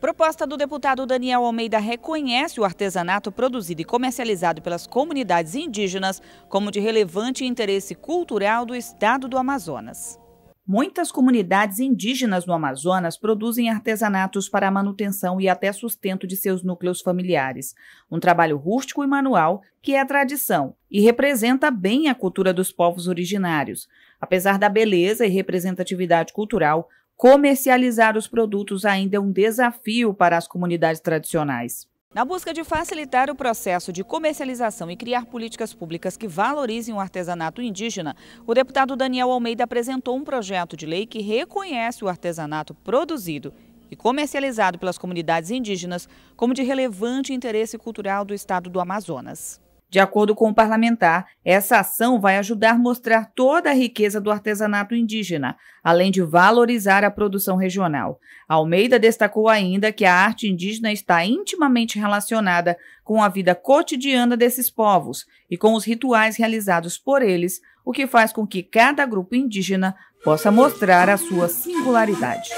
Proposta do deputado Daniel Almeida reconhece o artesanato produzido e comercializado pelas comunidades indígenas como de relevante interesse cultural do estado do Amazonas. Muitas comunidades indígenas no Amazonas produzem artesanatos para a manutenção e até sustento de seus núcleos familiares. Um trabalho rústico e manual que é a tradição e representa bem a cultura dos povos originários. Apesar da beleza e representatividade cultural, comercializar os produtos ainda é um desafio para as comunidades tradicionais. Na busca de facilitar o processo de comercialização e criar políticas públicas que valorizem o artesanato indígena, o deputado Daniel Almeida apresentou um projeto de lei que reconhece o artesanato produzido e comercializado pelas comunidades indígenas como de relevante interesse cultural do estado do Amazonas. De acordo com o parlamentar, essa ação vai ajudar a mostrar toda a riqueza do artesanato indígena, além de valorizar a produção regional. Almeida destacou ainda que a arte indígena está intimamente relacionada com a vida cotidiana desses povos e com os rituais realizados por eles, o que faz com que cada grupo indígena possa mostrar a sua singularidade.